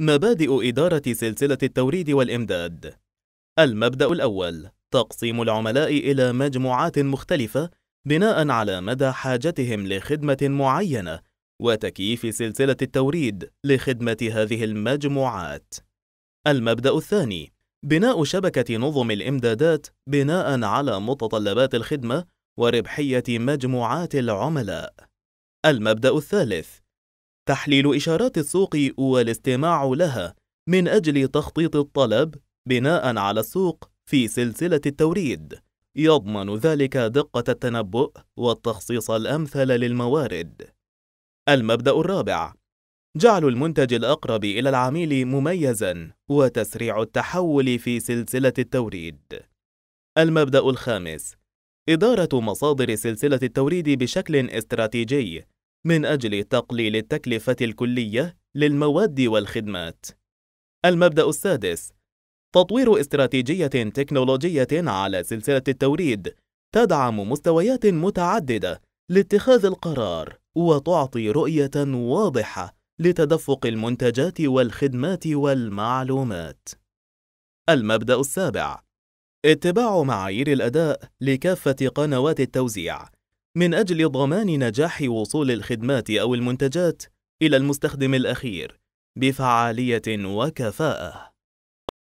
مبادئ إدارة سلسلة التوريد والإمداد المبدأ الأول تقسيم العملاء إلى مجموعات مختلفة بناء على مدى حاجتهم لخدمة معينة وتكييف سلسلة التوريد لخدمة هذه المجموعات. المبدأ الثاني بناء شبكة نظم الإمدادات بناء على متطلبات الخدمة وربحية مجموعات العملاء. المبدأ الثالث تحليل إشارات السوق والاستماع لها من أجل تخطيط الطلب بناء على السوق في سلسلة التوريد يضمن ذلك دقة التنبؤ والتخصيص الأمثل للموارد المبدأ الرابع جعل المنتج الأقرب إلى العميل مميزاً وتسريع التحول في سلسلة التوريد المبدأ الخامس إدارة مصادر سلسلة التوريد بشكل استراتيجي من أجل تقليل التكلفة الكلية للمواد والخدمات. المبدأ السادس: تطوير استراتيجية تكنولوجية على سلسلة التوريد تدعم مستويات متعددة لاتخاذ القرار وتعطي رؤية واضحة لتدفق المنتجات والخدمات والمعلومات. المبدأ السابع: اتباع معايير الأداء لكافة قنوات التوزيع من أجل ضمان نجاح وصول الخدمات أو المنتجات إلى المستخدم الأخير بفعالية وكفاءة